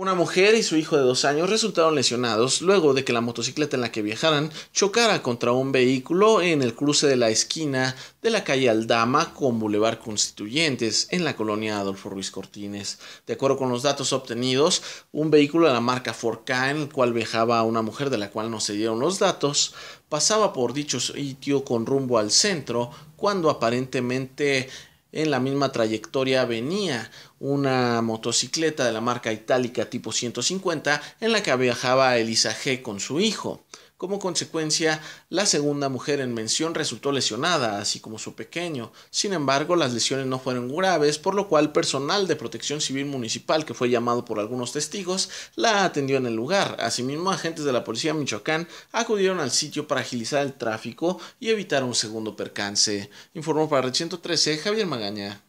Una mujer y su hijo de dos años resultaron lesionados luego de que la motocicleta en la que viajaran chocara contra un vehículo en el cruce de la esquina de la calle Aldama con Boulevard Constituyentes en la colonia Adolfo Ruiz Cortines. De acuerdo con los datos obtenidos, un vehículo de la marca Forca k en el cual viajaba una mujer de la cual no se dieron los datos pasaba por dicho sitio con rumbo al centro cuando aparentemente en la misma trayectoria venía una motocicleta de la marca itálica tipo 150 en la que viajaba Elisa G con su hijo. Como consecuencia, la segunda mujer en mención resultó lesionada, así como su pequeño. Sin embargo, las lesiones no fueron graves, por lo cual personal de protección civil municipal, que fue llamado por algunos testigos, la atendió en el lugar. Asimismo, agentes de la policía Michoacán acudieron al sitio para agilizar el tráfico y evitar un segundo percance. Informó para Red 113 Javier Magaña.